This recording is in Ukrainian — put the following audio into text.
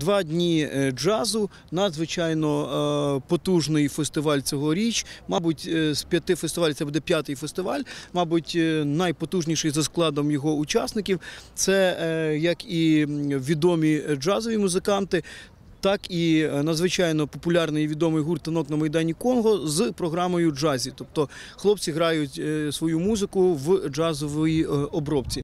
Два дні е, джазу, надзвичайно е, потужний фестиваль цьогоріч. Мабуть, е, з п'яти фестивалів це буде п'ятий фестиваль. Мабуть, найпотужніший за складом його учасників. Це як і відомі джазові музиканти. Так і надзвичайно популярний і відомий гурт танок на майдані Конго з програмою джазі. Тобто хлопці грають свою музику в джазовій обробці.